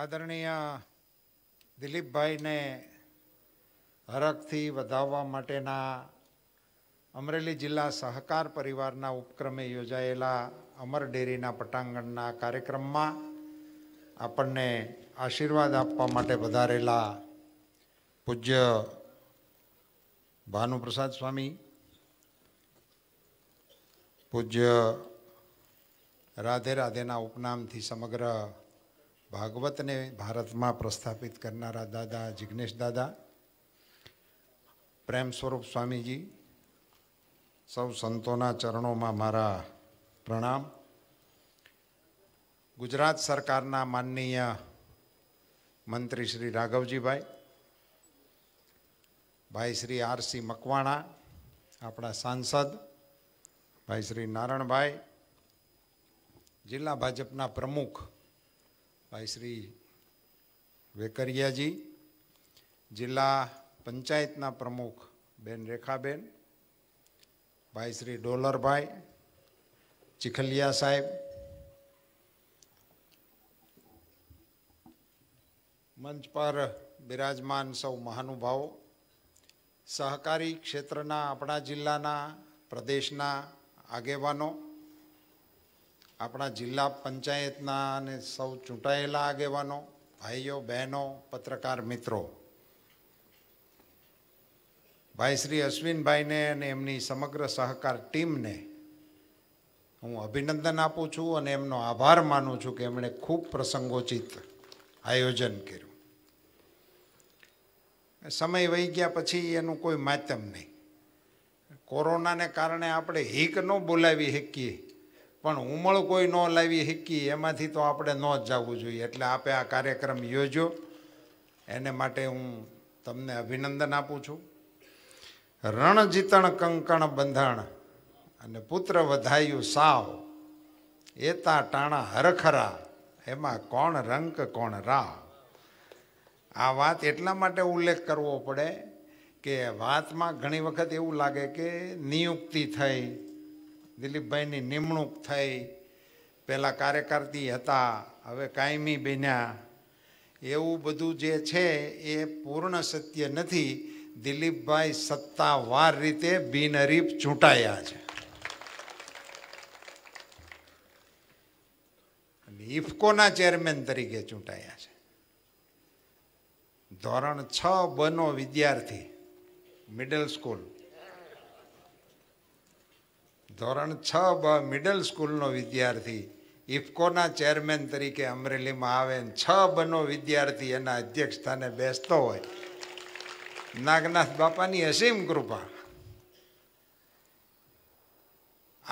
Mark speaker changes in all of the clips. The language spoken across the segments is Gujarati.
Speaker 1: આદરણીય દિલીપભાઈને હરખથી વધાવવા માટેના અમરેલી જિલ્લા સહકાર પરિવારના ઉપક્રમે યોજાયેલા અમર ડેરીના પટાંગણના કાર્યક્રમમાં આપણને આશીર્વાદ આપવા માટે વધારેલા પૂજ્ય ભાનુપ્રસાદ સ્વામી પૂજ્ય રાધે રાધેના ઉપનામથી સમગ્ર ભાગવતને ભારતમાં પ્રસ્થાપિત કરનારા દાદા જિગ્નેશ દાદા પ્રેમ સ્વરૂપ સ્વામીજી સૌ સંતોના ચરણોમાં મારા પ્રણામ ગુજરાત સરકારના માનનીય મંત્રી શ્રી રાઘવજીભાઈ ભાઈ શ્રી આરસી મકવાણા આપણા સાંસદ ભાઈ શ્રી નારણભાઈ જિલ્લા ભાજપના પ્રમુખ ભાઈ શ્રી વેકરિયાજી જિલ્લા પંચાયતના પ્રમુખ બેન રેખાબેન ભાઈ શ્રી ડોલરભાઈ ચીખલિયા સાહેબ મંચ પર બિરાજમાન સૌ મહાનુભાવો સહકારી ક્ષેત્રના આપણા જિલ્લાના પ્રદેશના આગેવાનો આપણા જિલ્લા પંચાયતના અને સૌ ચૂંટાયેલા આગેવાનો ભાઈઓ બહેનો પત્રકાર મિત્રો ભાઈ શ્રી અશ્વિનભાઈને અને એમની સમગ્ર સહકાર ટીમને હું અભિનંદન આપું છું અને એમનો આભાર માનું છું કે એમણે ખૂબ પ્રસંગોચિત આયોજન કર્યું સમય વહી ગયા પછી એનું કોઈ માધ્યમ નહીં કોરોનાને કારણે આપણે હિક ન બોલાવી શકીએ પણ ઉમળ કોઈ ન લાવી શીખી એમાંથી તો આપણે ન જ જવું જોઈએ એટલે આપે આ કાર્યક્રમ યોજ્યો એને માટે હું તમને અભિનંદન આપું છું રણજીતણ કંકણ બંધણ અને પુત્ર વધાયું સાવ એતા ટાણા હરખરા એમાં કોણ રંક કોણ રા આ વાત એટલા માટે ઉલ્લેખ કરવો પડે કે વાતમાં ઘણી વખત એવું લાગે કે નિયુક્તિ થઈ દિલીપભાઈની નિમણૂક થઈ પહેલાં કાર્યકર્તી હતા હવે કાયમી બન્યા એવું બધું જે છે એ પૂર્ણ સત્ય નથી દિલીપભાઈ સત્તાવાર રીતે બિનહરીફ ચૂંટાયા છે ઇફકોના ચેરમેન તરીકે ચૂંટાયા છે ધોરણ છ બનો વિદ્યાર્થી મિડલ સ્કૂલ ધોરણ છ બ મિડલ સ્કૂલનો વિદ્યાર્થી ઇફકોના ચેરમેન તરીકે અમરેલીમાં આવે ને છ બનો વિદ્યાર્થી એના અધ્યક્ષ બેસતો હોય નાગનાથ બાપાની અસીમ કૃપા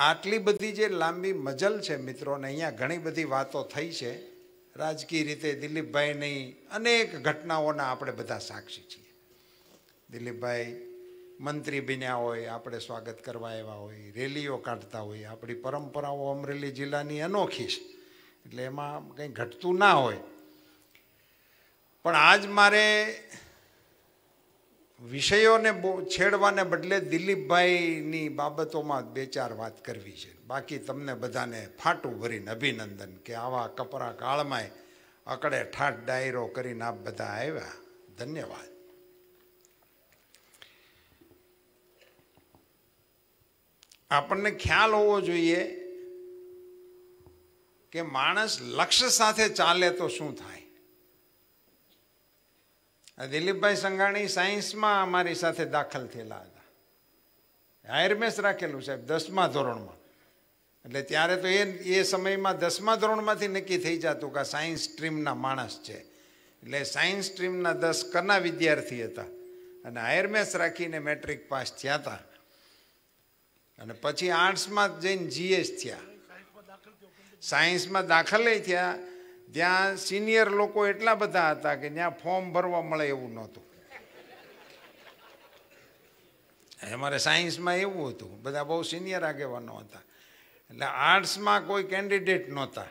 Speaker 1: આટલી બધી જે લાંબી મજલ છે મિત્રોને અહીંયા ઘણી બધી વાતો થઈ છે રાજકીય રીતે દિલીપભાઈની અનેક ઘટનાઓના આપણે બધા સાક્ષી છીએ દિલીપભાઈ મંત્રી બન્યા હોય આપણે સ્વાગત કરવા આવ્યા હોય રેલીઓ કાઢતા હોય આપણી પરંપરાઓ અમરેલી જિલ્લાની અનોખી છે એટલે એમાં કંઈ ઘટતું ના હોય પણ આજ મારે વિષયોને છેડવાને બદલે દિલીપભાઈની બાબતોમાં બે ચાર વાત કરવી છે બાકી તમને બધાને ફાટું ભરીને અભિનંદન કે આવા કપરા કાળમાંય અકડે ઠાઠ ડાયરો કરીને આપ બધા આવ્યા ધન્યવાદ આપણને ખ્યાલ હોવો જોઈએ કે માણસ લક્ષ્ય સાથે ચાલે તો શું થાય દિલીપભાઈ સંઘાણી સાયન્સમાં અમારી સાથે દાખલ થયેલા હતા હાયરમેસ રાખેલું સાહેબ દસમા ધોરણમાં એટલે ત્યારે તો એ એ સમયમાં દસમા ધોરણમાંથી નક્કી થઈ જતું કે સાયન્સ સ્ટ્રીમના માણસ છે એટલે સાયન્સ સ્ટ્રીમના દસ કના વિદ્યાર્થી હતા અને હાયરમેસ રાખીને મેટ્રિક પાસ થયા હતા અને પછી આર્ટ્સમાં જઈને જીએસ થયા સાયન્સમાં દાખલ થયા ત્યાં સિનિયર લોકો એટલા બધા હતા કે ત્યાં ફોર્મ ભરવા મળે એવું નહોતું અમારે સાયન્સમાં એવું હતું બધા બહુ સિનિયર આગેવાનો હતા એટલે આર્ટ્સમાં કોઈ કેન્ડિડેટ નહોતા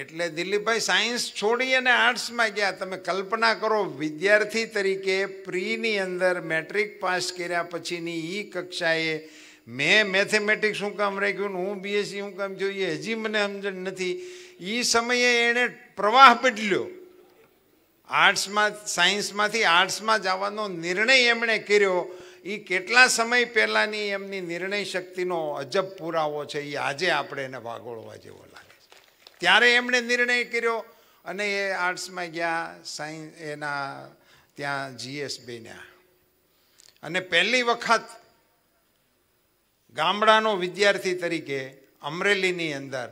Speaker 1: એટલે દિલીપભાઈ સાયન્સ છોડી અને આર્ટ્સમાં ગયા તમે કલ્પના કરો વિદ્યાર્થી તરીકે પ્રીની અંદર મેટ્રિક પાસ કર્યા પછીની ઈ કક્ષાએ મેં મેથેમેટિક્સ શું કામ રાખ્યું હું બીએસસી e શું કામ જોઈએ હજી મને સમજણ નથી એ સમયે એણે પ્રવાહ બદલ્યો આર્ટ્સમાં સાયન્સમાંથી આર્ટ્સમાં જવાનો નિર્ણય એમણે કર્યો એ કેટલા સમય પહેલાંની એમની નિર્ણય શક્તિનો અજબ પુરાવો છે એ આજે આપણે એને વાગોળવા જેવો ત્યારે એમણે નિર્ણય કર્યો અને એ આર્ટ્સમાં ગયા સાયન્સ એના ત્યાં જીએસ બન્યા અને પહેલી વખત ગામડાનો વિદ્યાર્થી તરીકે અમરેલીની અંદર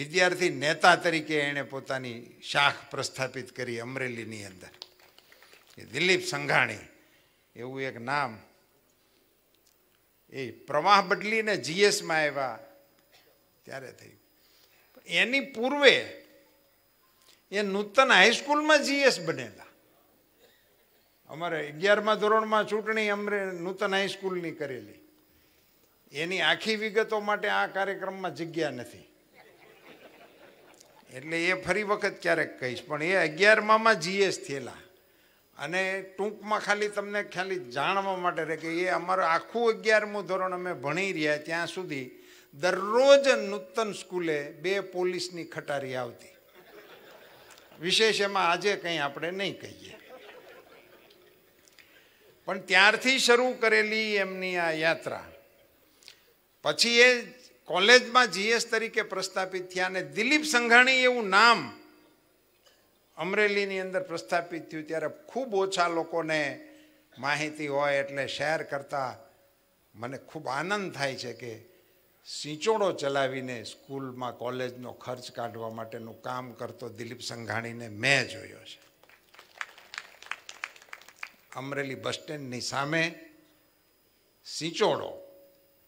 Speaker 1: વિદ્યાર્થી નેતા તરીકે એણે પોતાની શાખ પ્રસ્થાપિત કરી અમરેલીની અંદર એ દિલીપ સંઘાણી એવું એક નામ એ પ્રવાહ બદલીને જીએસમાં આવ્યા ત્યારે થયું એની પૂર્વે એ નૂતન હાઈસ્કૂલમાં જીએસ બનેલા અમારે અગિયારમા ધોરણમાં ચૂંટણી અમરે નૂતન હાઈસ્કૂલની કરેલી એની આખી વિગતો માટે આ કાર્યક્રમમાં જગ્યા નથી એટલે એ ફરી વખત ક્યારેક કહીશ પણ એ અગિયારમામાં જીએસ થયેલા અને ટૂંકમાં ખાલી તમને ખાલી જાણવા માટે રહે કે એ અમારું આખું અગિયારમું ધોરણ અમે ભણી રહ્યા ત્યાં સુધી દરરોજ નૂતન સ્કૂલે બે પોલીસની ખટારી આવતી વિશેષ એમાં આજે કંઈ આપણે નહીં કહીએ પણ ત્યારથી શરૂ કરેલી એમની આ યાત્રા પછી એ કોલેજમાં જીએસ તરીકે પ્રસ્થાપિત થયા અને દિલીપ સંઘાણી એવું નામ અમરેલીની અંદર પ્રસ્થાપિત થયું ત્યારે ખૂબ ઓછા લોકોને માહિતી હોય એટલે શેર કરતા મને ખૂબ આનંદ થાય છે કે સિંચોડો ચલાવીને સ્કૂલમાં કોલેજનો ખર્ચ કાઢવા માટેનું કામ કરતો દિલીપ સંઘાણીને મેં જોયો છે અમરેલી બસ સ્ટેન્ડની સામે સિંચોડો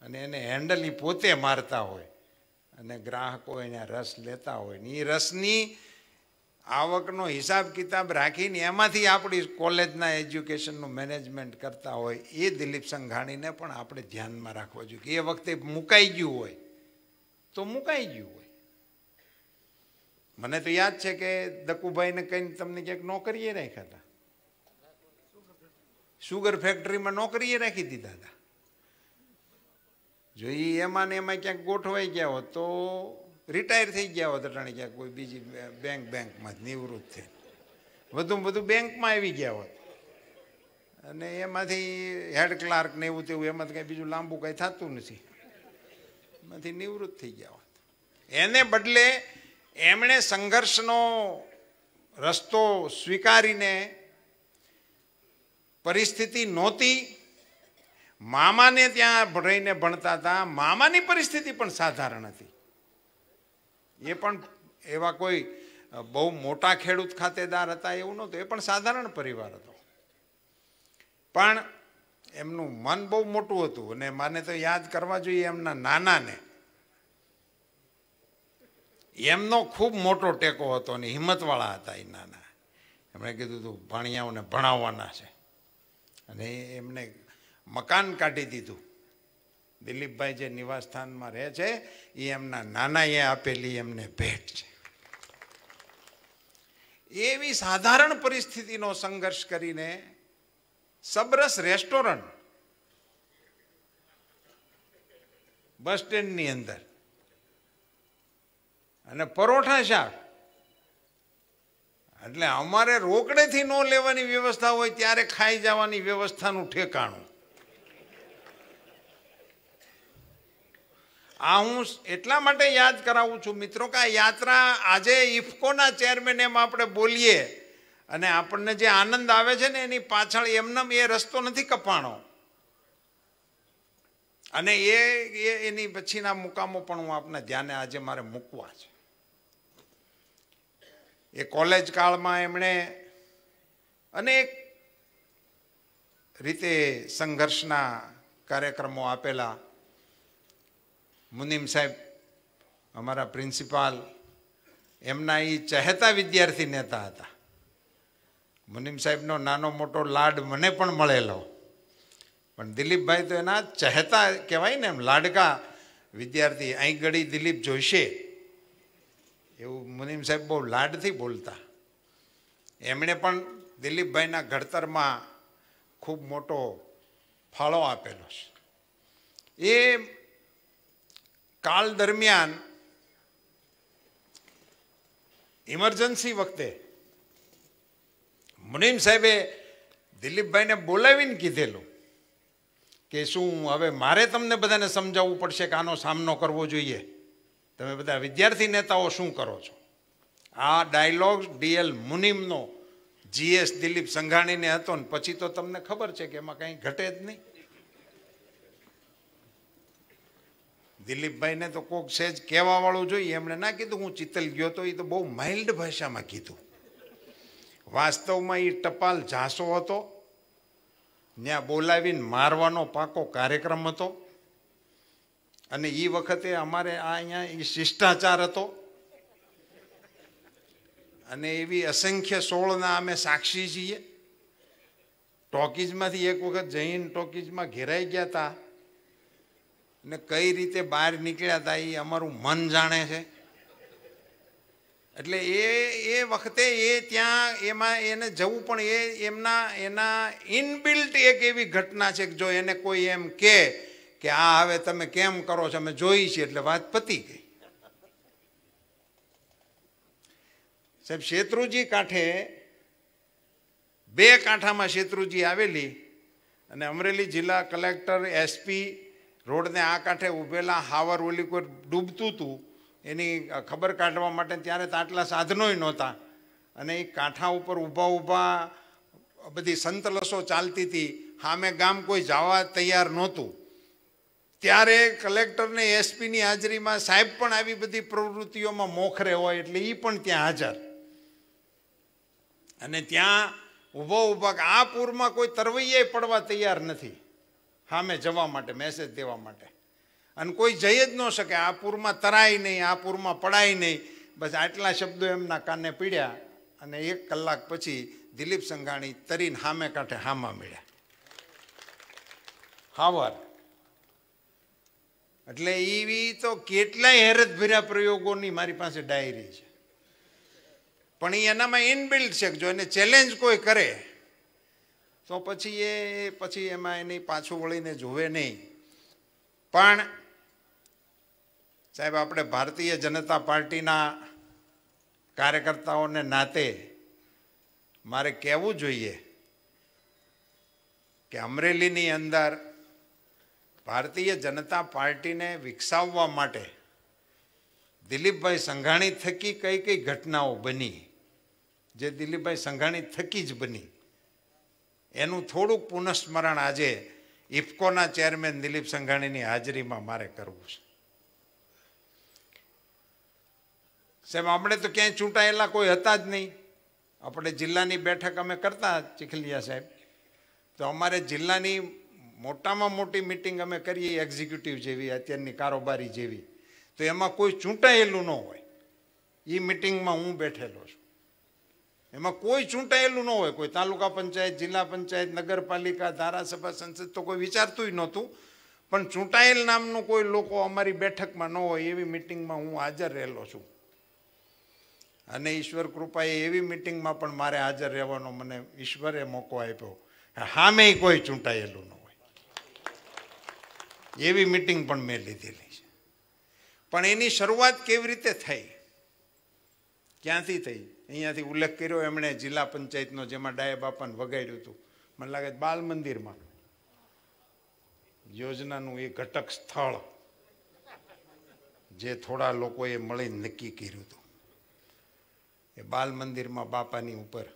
Speaker 1: અને એને હેન્ડલી પોતે મારતા હોય અને ગ્રાહકો એને રસ લેતા હોય ને એ રસની આવકનો હિસાબ કિતાબ રાખીને એમાંથી આપણી કોલેજના એજ્યુકેશનનું મેનેજમેન્ટ કરતા હોય એ દિલીપ સંઘાણીને પણ આપણે ધ્યાનમાં રાખવો જોઈએ કે એ વખતે મુકાઈ ગયું હોય તો મુકાઈ ગયું હોય મને તો યાદ છે કે દકુભાઈને કંઈ તમને ક્યાંક નોકરીએ રાખ્યા હતા સુગર ફેક્ટરીમાં નોકરીએ રાખી દીધા હતા જો એ એમાં ને એમાં ક્યાંક ગોઠવાઈ ગયા હોત તો રિટાયર થઈ ગયા હોત અટાણે ક્યાંક કોઈ બીજી બેંક બેંકમાં નિવૃત્ત થઈ વધુમાં વધુ બેંકમાં આવી ગયા હોત અને એમાંથી હેડ ક્લાર્ક ને એવું તેવું એમાં કંઈ બીજું લાંબુ કાંઈ થતું નથી એમાંથી નિવૃત્ત થઈ ગયા હોત એને બદલે એમણે સંઘર્ષનો રસ્તો સ્વીકારીને પરિસ્થિતિ નહોતી મામાને ત્યાં રહીને ભણતા હતા મામાની પરિસ્થિતિ પણ સાધારણ હતી એ પણ એવા કોઈ બહુ મોટા ખેડૂત ખાતેદાર હતા એવું નહોતું એ પણ સાધારણ પરિવાર હતો પણ એમનું મન બહુ મોટું હતું અને મને તો યાદ કરવા જોઈએ એમના નાનાને એમનો ખૂબ મોટો ટેકો હતો અને હિંમતવાળા હતા એ નાના એમણે કીધું હતું ભણિયાઓને ભણાવવાના છે અને એમને મકાન કાઢી દીધું દિલીપભાઈ જે નિવાસસ્થાનમાં રહે છે એ એમના નાનાએ આપેલી એમને ભેટ છે એવી સાધારણ પરિસ્થિતિનો સંઘર્ષ કરીને સબરસ રેસ્ટોરન્ટ બસ સ્ટેન્ડની અંદર અને પરોઠા શાક એટલે અમારે રોકડેથી ન લેવાની વ્યવસ્થા હોય ત્યારે ખાઈ જવાની વ્યવસ્થાનું ઠેકાણું આ હું એટલા માટે યાદ કરાવું છું મિત્રો કે આ યાત્રા આજે ઇફકોના ચેરમેન એમ આપણે બોલીએ અને આપણને જે આનંદ આવે છે ને એની પાછળ એમનેમ એ રસ્તો નથી કપાણો અને એ એની પછીના મુકામો પણ હું આપને ધ્યાને આજે મારે મૂકવા છે એ કોલેજ કાળમાં એમણે અનેક રીતે સંઘર્ષના કાર્યક્રમો આપેલા મુનિમ સાહેબ અમારા પ્રિન્સિપાલ એમના એ ચહેતા વિદ્યાર્થી નેતા હતા મુનિમ સાહેબનો નાનો મોટો લાડ મને પણ મળેલો પણ દિલીપભાઈ તો એના ચહેતા કહેવાય ને એમ લાડકા વિદ્યાર્થી અહીં ગળી દિલીપ જોઈશે એવું મુનિમ સાહેબ બહુ લાડથી બોલતા એમણે પણ દિલીપભાઈના ઘડતરમાં ખૂબ મોટો ફાળો આપેલો છે એ કાલ દરમિયાન ઇમરજન્સી વખતે મુનિમ સાહેબે દિલીપભાઈને બોલાવીને કીધેલું કે શું હવે મારે તમને બધાને સમજાવવું પડશે કે આનો સામનો કરવો જોઈએ તમે બધા વિદ્યાર્થી નેતાઓ શું કરો છો આ ડાયલોગ ડીએલ મુનિમનો જીએસ દિલીપ સંઘાણીને હતો ને પછી તો તમને ખબર છે કે એમાં કંઈ ઘટે જ નહીં દિલીપભાઈને તો કોક સેજ કહેવાવાળું જોઈએ એમણે ના કીધું હું ચિત્તલ ગયો તો એ તો બહુ માઇલ્ડ ભાષામાં કીધું વાસ્તવમાં એ ટપાલ જાસો હતો ત્યાં બોલાવીને મારવાનો પાકો કાર્યક્રમ હતો અને એ વખતે અમારે આ અહીંયા એ શિષ્ટાચાર હતો અને એવી અસંખ્ય સોળના અમે સાક્ષી છીએ ટોકીજમાંથી એક વખત જૈન ટોકીજમાં ઘેરાઈ ગયા હતા ને કઈ રીતે બહાર નીકળ્યા હતા એ અમારું મન જાણે છે એટલે એ એ વખતે એ ત્યાં એમાં એને જવું પણ એ એમના એના ઇનબિલ્ટ એક એવી ઘટના છે કે જો એને કોઈ એમ કહે કે આ હવે તમે કેમ કરો છો અમે જોઈ છીએ એટલે વાત પતી ગઈ સાહેબ શેત્રુજી કાંઠે બે કાંઠામાં શેત્રુજી આવેલી અને અમરેલી જિલ્લા કલેક્ટર એસપી રોડને આ કાંઠે ઊભેલા હાવર ઓલી કોઈ ડૂબતું હતું એની ખબર કાઢવા માટે ત્યારે તાટલા સાધનોય નહોતા અને એ કાંઠા ઉપર ઊભા ઊભા બધી સંતલસો ચાલતી હતી સામે ગામ કોઈ જવા તૈયાર નહોતું ત્યારે કલેક્ટરને એસપીની હાજરીમાં સાહેબ પણ આવી બધી પ્રવૃત્તિઓમાં મોખરે હોય એટલે એ પણ ત્યાં હાજર અને ત્યાં ઊભો ઊભા આ પૂરમાં કોઈ તરવૈયે પડવા તૈયાર નથી સામે જવા માટે મેસેજ દેવા માટે અને કોઈ જઈ જ ન શકે આ પૂરમાં તરાય નહીં આ પૂરમાં પડાય નહીં બસ આટલા શબ્દો એમના કાને પીડ્યા અને એક કલાક પછી દિલીપ સંઘાણી તરીને હામે કાંઠે હામા મળ્યા હાવર એટલે એવી તો કેટલાય હેરત પ્રયોગોની મારી પાસે ડાયરી છે પણ એ એનામાં ઇનબિલ્ડ છે જો એને ચેલેન્જ કોઈ કરે તો પછી એ પછી એમાં એની પાછું વળીને જોવે નહીં પણ સાહેબ આપણે ભારતીય જનતા પાર્ટીના કાર્યકર્તાઓને નાતે મારે કહેવું જોઈએ કે અમરેલીની અંદર ભારતીય જનતા પાર્ટીને વિકસાવવા માટે દિલીપભાઈ સંઘાણી થકી કઈ કઈ ઘટનાઓ બની જે દિલીપભાઈ સંઘાણી થકી જ બની એનું થોડુંક પુનઃસ્મરણ આજે ઇફકોના ચેરમેન દિલીપ સંઘાણીની હાજરીમાં મારે કરવું છે સાહેબ આપણે તો ક્યાંય ચૂંટાયેલા કોઈ હતા જ નહીં આપણે જિલ્લાની બેઠક અમે કરતા ચીખલિયા સાહેબ તો અમારે જિલ્લાની મોટામાં મોટી મિટિંગ અમે કરીએ એક્ઝિક્યુટિવ જેવી અત્યારની કારોબારી જેવી તો એમાં કોઈ ચૂંટાયેલું ન હોય એ મિટિંગમાં હું બેઠેલો છું એમાં કોઈ ચૂંટાયેલું ન હોય કોઈ તાલુકા પંચાયત જિલ્લા પંચાયત નગરપાલિકા ધારાસભા સંસદ તો કોઈ વિચારતું નહોતું પણ ચૂંટાયેલ નામનું કોઈ લોકો અમારી બેઠકમાં ન હોય એવી મિટિંગમાં હું હાજર રહેલો છું અને ઈશ્વર કૃપાએ એવી મિટિંગમાં પણ મારે હાજર રહેવાનો મને ઈશ્વરે મોકો આપ્યો હામે કોઈ ચૂંટાયેલું ન હોય એવી મિટિંગ પણ મેં લીધેલી છે પણ એની શરૂઆત કેવી રીતે થઈ ક્યાંથી થઈ અહીંયાથી ઉલ્લેખ કર્યો એમણે જિલ્લા પંચાયતનો જેમાં ડાયા બાપાને વગાડ્યું હતું મને લાગે બાલ મંદિરમાં યોજનાનું એ ઘટક સ્થળ જે થોડા લોકોએ મળીને નક્કી કર્યું હતું એ બાલ મંદિરમાં બાપાની ઉપર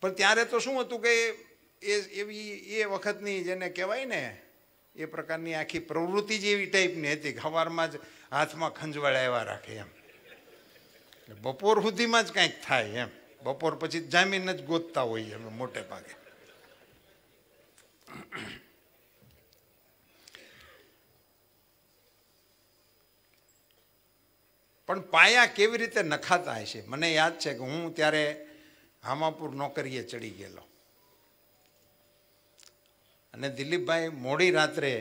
Speaker 1: પણ ત્યારે તો શું હતું કે એ એવી એ વખતની જેને કહેવાય ને એ પ્રકારની આખી પ્રવૃત્તિ જ એવી ટાઈપની હતી કે જ હાથમાં ખંજવાળા એવા રાખે એમ એટલે બપોર સુધીમાં જ કંઈક થાય એમ બપોર પછી જામીન જ ગોતતા હોઈએ અમે મોટે ભાગે પણ પાયા કેવી રીતે નખાતા હશે મને યાદ છે કે હું ત્યારે હામાપુર નોકરીએ ચડી ગયેલો અને દિલીપભાઈ મોડી રાત્રે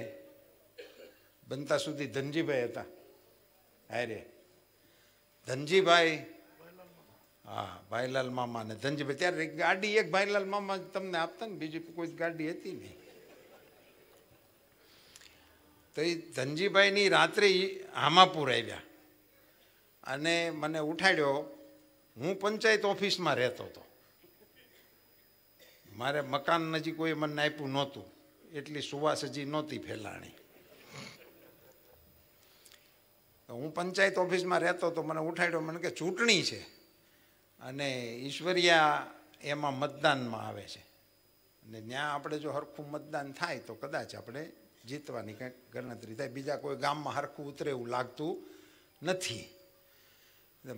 Speaker 1: બનતા સુધી ધનજીભાઈ હતા હારે ધનજીભાઈ હા ભાઈલાલ મામા ને ધનજીભાઈ ત્યારે ગાડી એક ભાઈલાલ મામા તમને આપતા ને બીજી કોઈ ગાડી હતી નહીં તો એ ધનજીભાઈની રાત્રે હામાપુર આવ્યા અને મને ઉઠાડ્યો હું પંચાયત ઓફિસમાં રહેતો હતો મારે મકાન નજીક કોઈ મને આપ્યું નહોતું એટલી સુવાસ હજી નહોતી ફેલાણી હું પંચાયત ઓફિસમાં રહેતો તો મને ઉઠાડ્યો મને કે ચૂંટણી છે અને ઈશ્વરિયા એમાં મતદાનમાં આવે છે અને ત્યાં આપણે જો હરખું મતદાન થાય તો કદાચ આપણે જીતવાની કંઈક ગણતરી થાય બીજા કોઈ ગામમાં હરખું ઉતરે એવું લાગતું નથી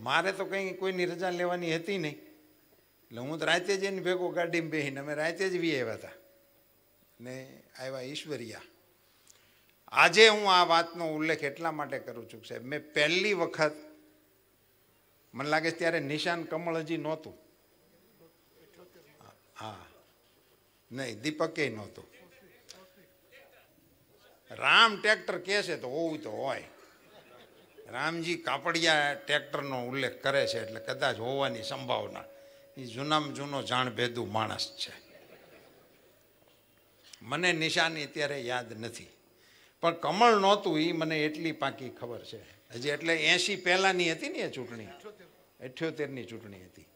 Speaker 1: મારે તો કંઈ કોઈની રજા લેવાની હતી નહીં એટલે હું તો રાતે જ એની ભેગો ગાડીમાં બેસીને અમે રાતે જ વી આવ્યા હતા ને આવ્યા ઈશ્વરિયા આજે હું આ વાતનો ઉલ્લેખ એટલા માટે કરું છું સાહેબ મેં પહેલી વખત મને લાગે છે ત્યારે નિશાન કમળ હજી નહોતું હા નહીં દીપકે નહોતું રામ ટ્રેક્ટર કહે છે તો હોવું તો હોય રામજી કાપડિયા ટ્રેક્ટરનો ઉલ્લેખ કરે છે એટલે કદાચ હોવાની સંભાવના એ જૂનામાં જૂનો જાણભેદું માણસ છે મને નિશાની અત્યારે યાદ નથી પણ કમળ નહોતું એ મને એટલી પાકી ખબર છે હજી એટલે એંશી પહેલાની હતી ને એ ચૂંટણી અઠ્યોતેરની ચૂંટણી હતી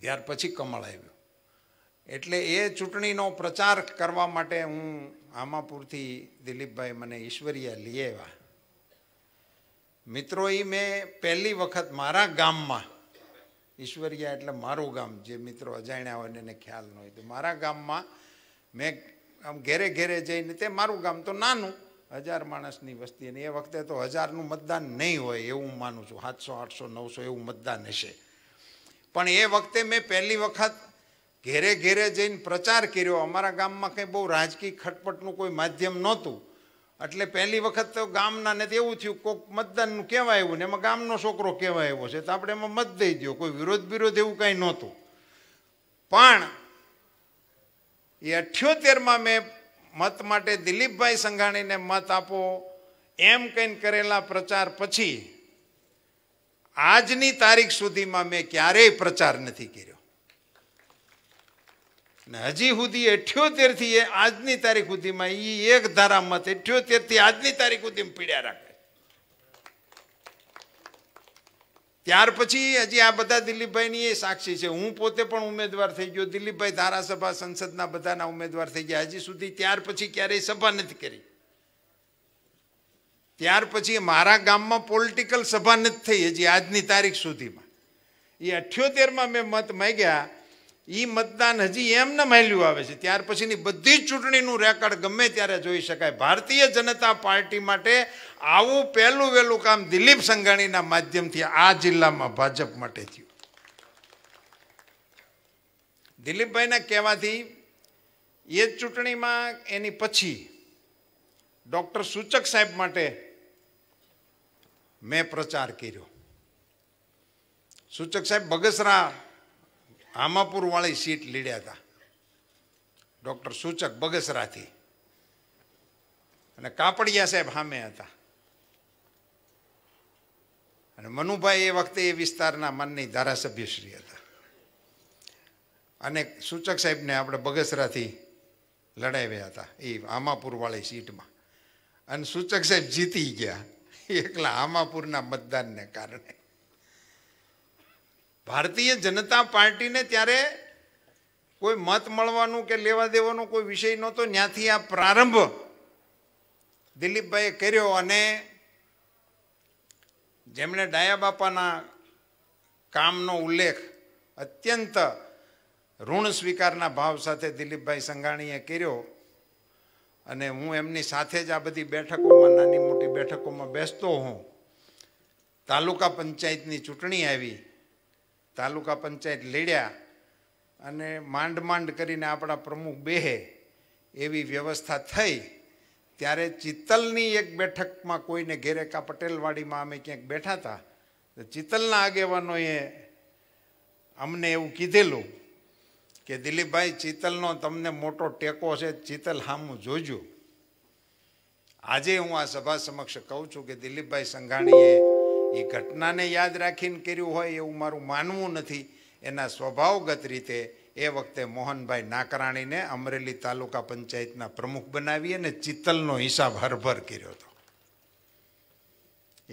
Speaker 1: ત્યાર પછી કમળ આવ્યું એટલે એ ચૂંટણીનો પ્રચાર કરવા માટે હું આમાપુરથી દિલીપભાઈ મને ઈશ્વરિયા લઈ આવ્યા મિત્રો એ મેં પહેલી વખત મારા ગામમાં ઈશ્વરિયા એટલે મારું ગામ જે મિત્રો અજાણ્યા હોય એને ખ્યાલ ન હોય તો મારા ગામમાં મેં આમ ઘેરે ઘેરે જઈને તે મારું ગામ તો નાનું હજાર માણસની વસ્તી અને એ વખતે તો હજારનું મતદાન નહીં હોય એવું માનું છું સાતસો આઠસો નવસો એવું મતદાન હશે પણ એ વખતે મેં પહેલી વખત ઘેરે ઘેરે જઈને પ્રચાર કર્યો અમારા ગામમાં કંઈ બહુ રાજકીય ખટપટનું કોઈ માધ્યમ નહોતું એટલે પહેલી વખત તો ગામના ને એવું થયું કોઈક મતદાનનું કહેવાય એવું એમાં ગામનો છોકરો કહેવાય એવો છે તો આપણે એમાં મત દઈ દો કોઈ વિરોધ વિરોધ એવું કાંઈ નહોતું પણ એ અઠ્યોતેરમાં મેં મત માટે દિલીપભાઈ સંઘાણીને મત આપો એમ કંઈ કરેલા પ્રચાર પછી આજની તારીખ સુધીમાં મેં ક્યારેય પ્રચાર નથી કર્યો ને હજી સુધી અઠ્યોતેરથી એ આજની તારીખ સુધીમાં એ એક ધારા મત અઠ્યોતેરથી આજની તારીખ સુધીમાં પીડ્યા રાખે ત્યાર પછી હજી આ બધા દિલીપભાઈની એ સાક્ષી છે હું પોતે પણ ઉમેદવાર થઈ ગયો દિલીપભાઈ ધારાસભા સંસદના બધાના ઉમેદવાર થઈ ગયા હજી સુધી ત્યાર પછી ક્યારેય સભા નથી કરી ત્યાર પછી મારા ગામમાં પોલિટિકલ સભા નથી થઈ હજી આજની તારીખ સુધીમાં એ અઠ્યોતેરમાં મેં મત માગ્યા એ મતદાન હજી એમ ન માલ્યું આવે છે ત્યાર પછીની બધી જ ચૂંટણીનું રેકોર્ડ ગમે ત્યારે જોઈ શકાય ભારતીય જનતા પાર્ટી માટે આવું પહેલું વહેલું કામ દિલીપ સંઘાણીના માધ્યમથી આ જિલ્લામાં ભાજપ માટે થયું દિલીપભાઈના કહેવાથી એ ચૂંટણીમાં એની પછી ડૉક્ટર સૂચક સાહેબ માટે મેં પ્રચાર કર્યો સૂચક સાહેબ બગસરા આમાપુરવાળી સીટ લીડ્યા હતા ડૉક્ટર સૂચક બગસરાથી અને કાપડિયા સાહેબ સામે હતા અને મનુભાઈ એ વખતે એ વિસ્તારના માનની ધારાસભ્યશ્રી હતા અને સૂચક સાહેબને આપણે બગસરાથી લડાવ્યા હતા એ આમાપુરવાળી સીટમાં અને સૂચક સાહેબ જીતી ગયા એકલા આમાપુરના મતદાનને કારણે ભારતીય જનતા પાર્ટીને ત્યારે કોઈ મત મળવાનું કે લેવા દેવાનો કોઈ વિષય નહોતો ત્યાંથી આ પ્રારંભ દિલીપભાઈએ કર્યો અને જેમણે ડાયા બાપાના કામનો ઉલ્લેખ અત્યંત ઋણ સ્વીકારના ભાવ સાથે દિલીપભાઈ સંઘાણીએ કર્યો અને હું એમની સાથે જ આ બધી બેઠકોમાં નાની મોટી બેઠકોમાં બેસતો હું તાલુકા પંચાયતની ચૂંટણી આવી તાલુકા પંચાયત લડ્યા અને માંડ માંડ કરીને આપણા પ્રમુખ બેહે એવી વ્યવસ્થા થઈ ત્યારે ચિત્તલની એક બેઠકમાં કોઈને ઘેરેકા પટેલવાડીમાં અમે ક્યાંક બેઠા હતા તો ચિત્તલના આગેવાનોએ અમને એવું કીધેલું કે દિલીપભાઈ ચિત્તલનો તમને મોટો ટેકો છે ચિત્તલ હામું જોજો આજે હું આ સભા સમક્ષ કહું છું કે દિલીપભાઈ સંઘાણીએ એ ઘટનાને યાદ રાખીને કર્યું હોય એવું મારું માનવું નથી એના સ્વભાવગત રીતે એ વખતે મોહનભાઈ નાકરાણીને અમરેલી તાલુકા પંચાયતના પ્રમુખ બનાવી અને ચિત્તલનો હિસાબ હરભર કર્યો હતો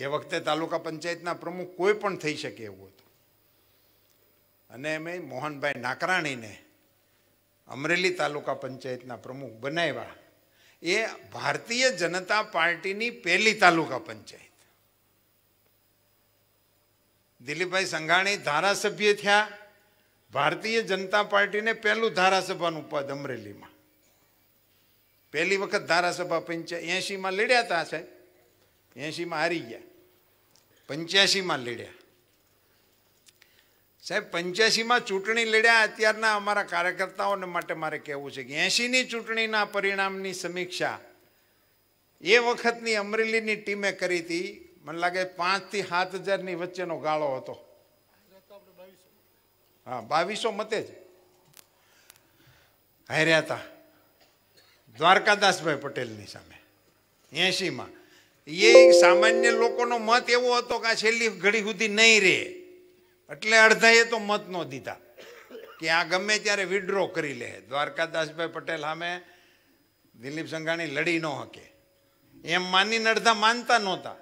Speaker 1: એ વખતે તાલુકા પંચાયતના પ્રમુખ કોઈ પણ થઈ શકે એવું હતું અને અમે મોહનભાઈ નાકરાણીને અમરેલી તાલુકા પંચાયતના પ્રમુખ બનાવ્યા એ ભારતીય જનતા પાર્ટીની પહેલી તાલુકા પંચાયત દિલીપભાઈ સંઘાણી ધારાસભ્ય થયા ભારતીય જનતા પાર્ટીને પહેલું ધારાસભાનું પદ અમરેલીમાં પહેલી વખત ધારાસભા પંચા એંશીમાં લડ્યા હતા સાહેબ એંશીમાં હારી ગયા પંચ્યાસીમાં લીડ્યા સાહેબ પંચ્યાસીમાં ચૂંટણી લીડ્યા અત્યારના અમારા કાર્યકર્તાઓને માટે મારે કહેવું છે કે એંશીની ચૂંટણીના પરિણામની સમીક્ષા એ વખતની અમરેલીની ટીમે કરી હતી મને લાગે પાંચથી સાત હજારની વચ્ચેનો ગાળો હતો હા બાવીસો મતે જ હાર્યા હતા દ્વારકાદાસભાઈ પટેલની સામે એસીમાં એ સામાન્ય લોકોનો મત એવો હતો કે આ છેલ્લી ઘડી સુધી નહીં રહે એટલે અડધાએ તો મત ન દીધા કે આ ગમે ત્યારે વિડ્રો કરી લે દ્વારકાદાસભાઈ પટેલ સામે દિલીપ સંઘાણી લડી ન હકે એમ માની અડધા માનતા નહોતા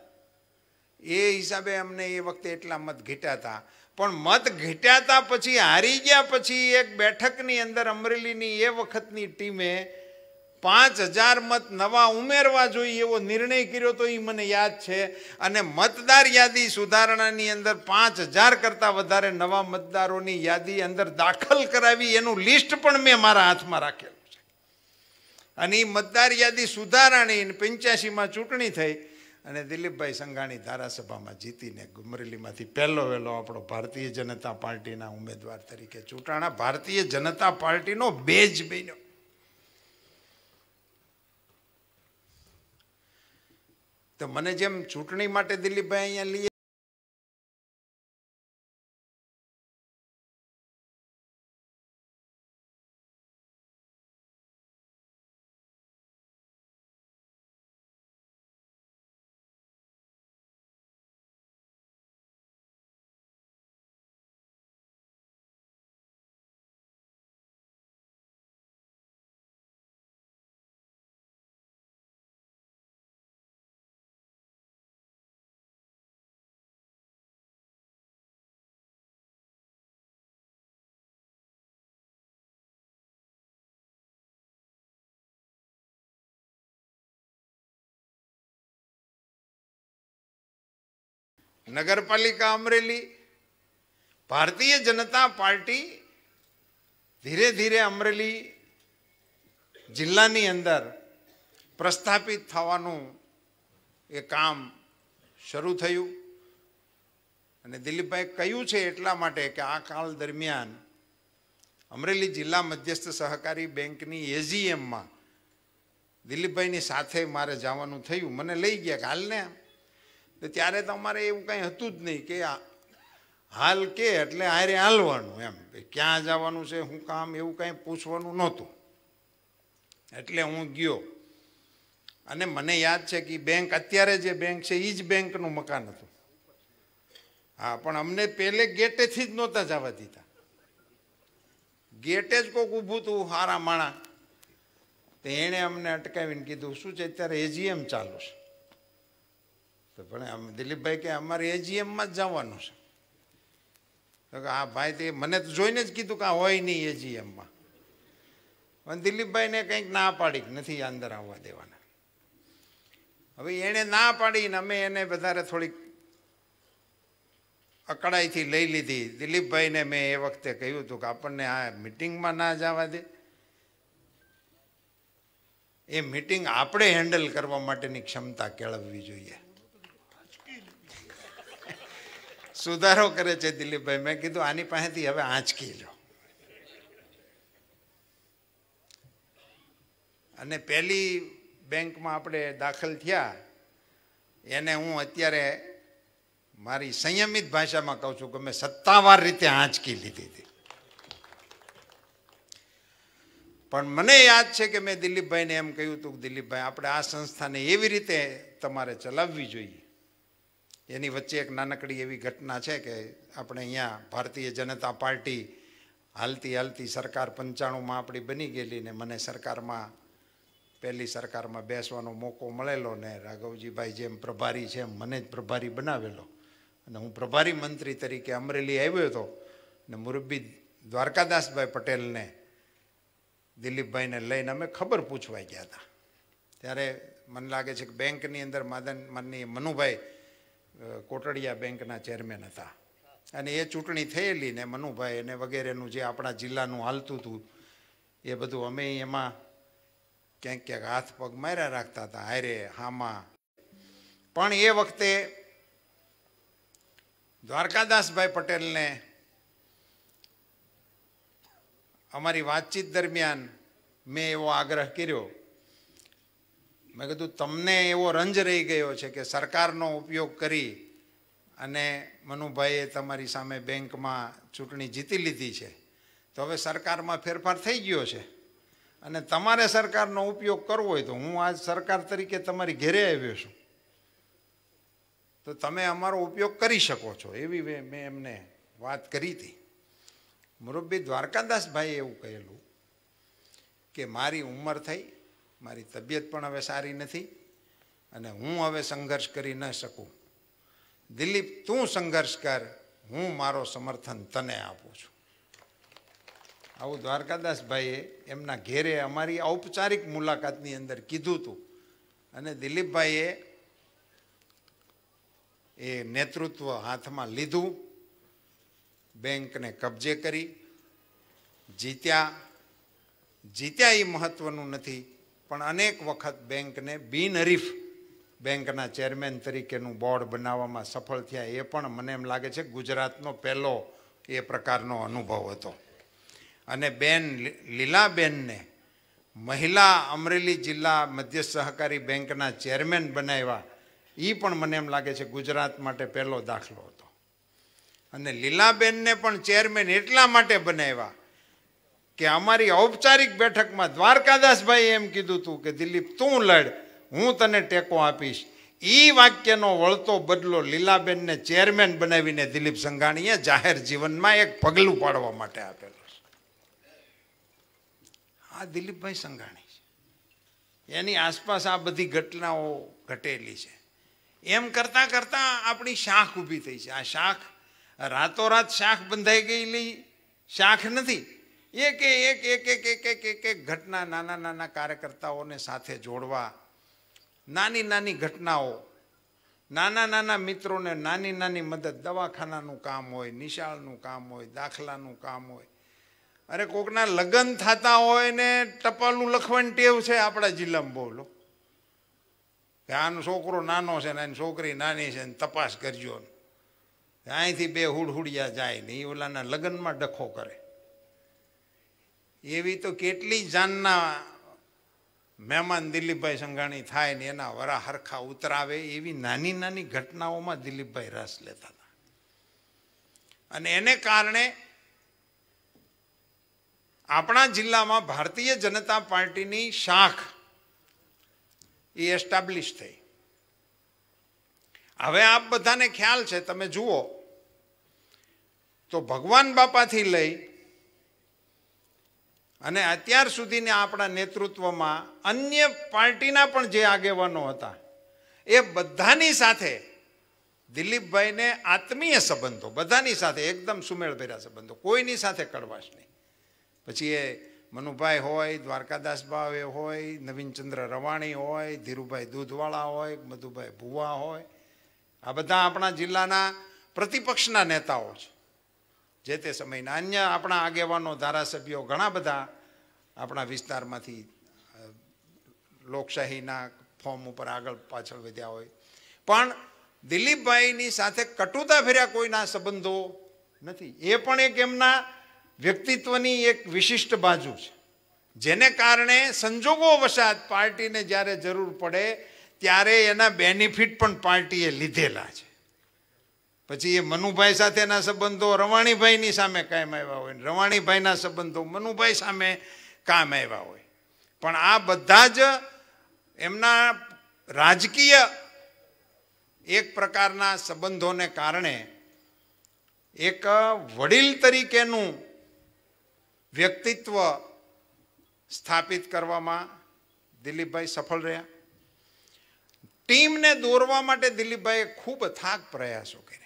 Speaker 1: એ હિસાબે અમને એ વખતે એટલા મત ઘીટ્યા હતા પણ મત ઘીટ્યા હતા પછી હારી ગયા પછી એક બેઠકની અંદર અમરેલીની એ વખતની ટીમે પાંચ હજાર મત નવા ઉમેરવા જોઈએ એવો નિર્ણય કર્યો તો એ મને યાદ છે અને મતદાર યાદી સુધારણાની અંદર પાંચ હજાર કરતાં વધારે નવા મતદારોની યાદી અંદર દાખલ કરાવી એનું લિસ્ટ પણ મેં મારા હાથમાં રાખેલું છે અને એ મતદાર યાદી સુધારાણી પંચ્યાસીમાં ચૂંટણી થઈ અને દિલીપભાઈ સંઘાણી ધારાસભામાં જીતીને ગુમરેલીમાંથી પહેલો વહેલો આપણો ભારતીય જનતા પાર્ટીના ઉમેદવાર તરીકે ચૂંટાણા ભારતીય જનતા પાર્ટીનો બેજ બન્યો તો મને જેમ ચૂંટણી માટે દિલીપભાઈ અહીંયા લઈએ નગરપાલિકા અમરેલી ભારતીય જનતા પાર્ટી ધીરે ધીરે અમરેલી જિલ્લાની અંદર પ્રસ્થાપિત થવાનું એ કામ શરૂ થયું અને દિલીપભાઈ કહ્યું છે એટલા માટે કે આ કાળ દરમિયાન અમરેલી જિલ્લા મધ્યસ્થ સહકારી બેંકની એજીએમમાં દિલીપભાઈની સાથે મારે જવાનું થયું મને લઈ ગયા કે હાલને તો ત્યારે તમારે એવું કંઈ હતું જ નહીં કે હાલ કે એટલે હારે હાલવાનું એમ ક્યાં જવાનું છે શું કામ એવું કંઈ પૂછવાનું નહોતું એટલે હું ગયો અને મને યાદ છે કે બેંક અત્યારે જે બેંક છે એ જ બેંકનું મકાન હતું હા પણ અમને પહેલે ગેટેથી જ નહોતા જવા દીધા ગેટે જ કોઈક ઊભું હતું હારા માણા તો એણે અમને અટકાવીને કીધું શું છે અત્યારે એજીએમ ચાલુ છે તો પણ દિલીપભાઈ કે અમારે એજીએમમાં જ જવાનું છે તો કે આ ભાઈ તે મને તો જોઈને જ કીધું કે આ હોય નહીં એજીએમમાં પણ દિલીપભાઈને કંઈક ના પાડી નથી અંદર આવવા દેવાના હવે એણે ના પાડીને અમે એને વધારે થોડીક અકળાઈથી લઈ લીધી દિલીપભાઈને મેં એ વખતે કહ્યું હતું કે આપણને આ મિટિંગમાં ના જવા દે એ મિટિંગ આપણે હેન્ડલ કરવા માટેની ક્ષમતા કેળવવી જોઈએ સુધારો કરે છે દિલીપભાઈ મેં કીધું આની પાસેથી હવે આંચકી લો અને પહેલી બેંકમાં આપણે દાખલ થયા એને હું અત્યારે મારી સંયમિત ભાષામાં કહું છું કે મેં સત્તાવાર રીતે આંચકી લીધી હતી પણ મને યાદ છે કે મેં દિલીપભાઈને એમ કહ્યું હતું કે દિલીપભાઈ આપણે આ સંસ્થાને એવી રીતે તમારે ચલાવવી જોઈએ એની વચ્ચે એક નાનકડી એવી ઘટના છે કે આપણે અહીંયા ભારતીય જનતા પાર્ટી હાલતી હાલતી સરકાર પંચાણુંમાં આપણી બની ગયેલી ને મને સરકારમાં પહેલી સરકારમાં બેસવાનો મોકો મળેલો ને રાઘવજીભાઈ જેમ પ્રભારી છે મને જ પ્રભારી બનાવેલો અને હું પ્રભારી મંત્રી તરીકે અમરેલી આવ્યો હતો ને મુરબ્બી દ્વારકાદાસભાઈ પટેલને દિલીપભાઈને લઈને અમે ખબર પૂછવા ગયા હતા ત્યારે મને લાગે છે કે બેંકની અંદર માદન માનની મનુભાઈ કોટડિયા બેંકના ચેરમેન હતા અને એ ચૂંટણી થયેલી ને મનુભાઈ અને વગેરેનું જે આપણા જિલ્લાનું હાલતું હતું એ બધું અમે એમાં ક્યાંક ક્યાંક હાથ પગ માર્યા રાખતા હતા હારે હામાં પણ એ વખતે દ્વારકાદાસભાઈ પટેલને અમારી વાતચીત દરમિયાન મેં એવો આગ્રહ કર્યો મેં કીધું તમને એવો રંજ રહી ગયો છે કે સરકારનો ઉપયોગ કરી અને મનુભાઈએ તમારી સામે બેંકમાં ચૂંટણી જીતી લીધી છે તો હવે સરકારમાં ફેરફાર થઈ ગયો છે અને તમારે સરકારનો ઉપયોગ કરવો હોય તો હું આજ સરકાર તરીકે તમારી ઘેરે આવ્યો છું તો તમે અમારો ઉપયોગ કરી શકો છો એવી મેં એમને વાત કરી હતી મુરબ્બી દ્વારકાદાસભાઈએ એવું કહેલું કે મારી ઉંમર થઈ મારી તબિયત પણ હવે સારી નથી અને હું હવે સંઘર્ષ કરી ન શકું દિલીપ તું સંઘર્ષ કર હું મારો સમર્થન તને આપું છું આવું દ્વારકાદાસભાઈએ એમના ઘેરે અમારી ઔપચારિક મુલાકાતની અંદર કીધું હતું અને દિલીપભાઈએ એ નેતૃત્વ હાથમાં લીધું બેંકને કબજે કરી જીત્યા જીત્યા એ મહત્વનું નથી પણ અનેક વખત બેંકને બિનહરીફ બેંકના ચેરમેન તરીકેનું બોર્ડ બનાવવામાં સફળ થયા એ પણ મને એમ લાગે છે ગુજરાતનો પહેલો એ પ્રકારનો અનુભવ હતો અને બેન લીલાબેનને મહિલા અમરેલી જિલ્લા મધ્ય સહકારી બેંકના ચેરમેન બનાવ્યા એ પણ મને એમ લાગે છે ગુજરાત માટે પહેલો દાખલો હતો અને લીલાબેનને પણ ચેરમેન એટલા માટે બનાવ્યા કે અમારી ઔપચારિક બેઠકમાં દ્વારકાદાસભાઈ એમ કીધું તું કે દિલીપ તું લડ હું તને ટેકો આપીશ એ વાક્યનો વળતો બદલો લીલાબેનને ચેરમેન બનાવીને દિલીપ સંઘાણીએ જાહેર જીવનમાં એક પગલું પાડવા માટે આપેલું છે આ દિલીપભાઈ સંઘાણી છે એની આસપાસ આ બધી ઘટનાઓ ઘટેલી છે એમ કરતાં કરતાં આપણી શાખ ઊભી થઈ છે આ શાખ રાતોરાત શાખ બંધાઈ ગયેલી શાખ નથી એક એક એક એક એક એક એક એક ઘટના નાના નાના કાર્યકર્તાઓને સાથે જોડવા નાની નાની ઘટનાઓ નાના નાના મિત્રોને નાની નાની મદદ દવાખાનાનું કામ હોય નિશાળનું કામ હોય દાખલાનું કામ હોય અરે કોકના લગ્ન થતા હોય ને ટપાલનું લખવાની ટેવ છે આપણા જિલ્લામાં બોલો કે આનો છોકરો નાનો છે ને એની છોકરી નાની છે ને તપાસ કરજો અહીંથી બે હુડહુડિયા જાય ને એ ઓલાના લગ્નમાં ડખો કરે એવી તો કેટલી જાનના મહેમાન દિલીપભાઈ સંઘાણી થાય ને એના વરા હરખા ઉતરાવે એવી નાની નાની ઘટનાઓમાં દિલીપભાઈ રસ લેતા હતા અને એને કારણે આપણા જિલ્લામાં ભારતીય જનતા પાર્ટીની શાખ એ એસ્ટાબ્લિશ થઈ હવે આપ બધાને ખ્યાલ છે તમે જુઓ તો ભગવાન બાપાથી લઈ અને અત્યાર સુધીના આપણા નેતૃત્વમાં અન્ય પાર્ટીના પણ જે આગેવાનો હતા એ બધાની સાથે દિલીપભાઈને આત્મીય સંબંધો બધાની સાથે એકદમ સુમેળભેરા સંબંધો કોઈની સાથે કડવાશ નહીં પછી એ મનુભાઈ હોય દ્વારકાદાસ ભાવે હોય નવીનચંદ્ર રવાણી હોય ધીરુભાઈ દૂધવાળા હોય મધુભાઈ ભુવા હોય આ બધા આપણા જિલ્લાના પ્રતિપક્ષના નેતાઓ છે જે તે સમયના અન્ય આપણા આગેવાનો ધારાસભ્યો ઘણા બધા આપણા વિસ્તારમાંથી લોકશાહીના ફોર્મ ઉપર આગળ પાછળ વધ્યા હોય પણ દિલીપભાઈની સાથે કટુતા ફેર્યા કોઈના સંબંધો નથી એ પણ એક એમના વ્યક્તિત્વની એક વિશિષ્ટ બાજુ છે જેને કારણે સંજોગો વસાત પાર્ટીને જ્યારે જરૂર પડે ત્યારે એના બેનિફિટ પણ પાર્ટીએ લીધેલા છે પછી એ મનુભાઈ સાથેના સંબંધો રવાણીભાઈની સામે કાયમ આવ્યા હોય રવાણીભાઈના સંબંધો મનુભાઈ સામે કામ આવ્યા હોય પણ આ બધા જ એમના રાજકીય એક પ્રકારના સંબંધોને કારણે એક વડીલ તરીકેનું વ્યક્તિત્વ સ્થાપિત કરવામાં દિલીપભાઈ સફળ રહ્યા ટીમને દોરવા માટે દિલીપભાઈએ ખૂબ થાક પ્રયાસો કર્યા